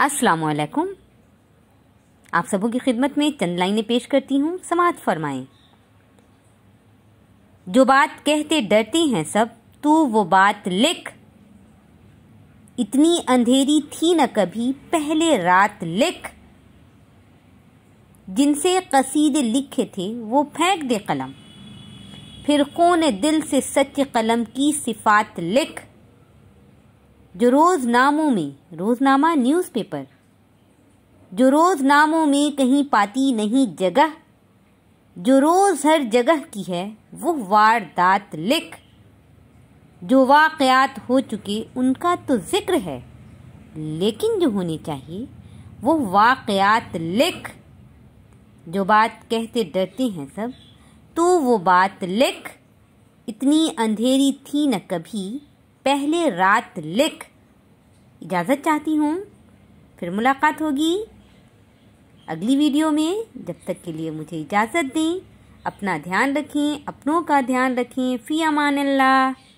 असलकुम आप सबों की खिदमत में चंद लाइनें पेश करती हूँ समाज फरमाएं जो बात कहते डरते हैं सब तू वो बात लिख इतनी अंधेरी थी न कभी पहले रात लिख जिनसे कसीदे लिखे थे वो फेंक दे कलम फिर कौन दिल से सच कलम की सिफात लिख जो रोज़नामों में रोज़नामा न्यूज़पेपर जो रोज़नामों में कहीं पाती नहीं जगह जो रोज़ हर जगह की है वो वारदात लिख जो वाक़यात हो चुके उनका तो ज़िक्र है लेकिन जो होने चाहिए वो वाक़यात लिख जो बात कहते डरते हैं सब तो वो बात लिख इतनी अंधेरी थी न कभी पहले रात लिख इजाज़त चाहती हूँ फिर मुलाकात होगी अगली वीडियो में जब तक के लिए मुझे इजाज़त दें अपना ध्यान रखें अपनों का ध्यान रखें फ़ी अमान अल्लाह